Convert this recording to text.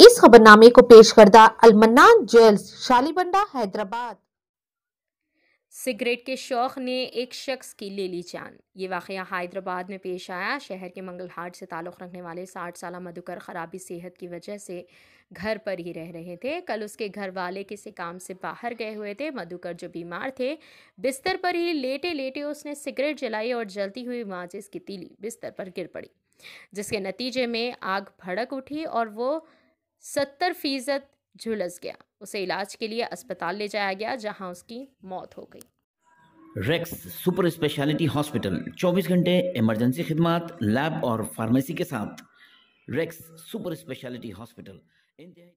इस खबरनामे को पेश करदा अलमन्ना ज्वेल्स शालीबंडा हैदराबाद सिगरेट के शौक़ ने एक शख्स की ले ली जान ये वाक़ हैदराबाद में पेश आया शहर के मंगल हाट से ताल्लुक़ रखने वाले साठ साल मधुकर ख़राबी सेहत की वजह से घर पर ही रह रहे थे कल उसके घर वाले किसी काम से बाहर गए हुए थे मधुकर जो बीमार थे बिस्तर पर ही लेटे लेटे उसने सिगरेट जलाई और जलती हुई माचिस की तीली बिस्तर पर गिर पड़ी जिसके नतीजे में आग भड़क उठी और वो सत्तर फीसद झुलस गया उसे इलाज के लिए अस्पताल ले जाया गया जहां उसकी मौत हो गई रेक्स सुपर स्पेशलिटी हॉस्पिटल 24 घंटे इमरजेंसी खिदमत लैब और फार्मेसी के साथ रेक्स सुपर स्पेशलिटी हॉस्पिटल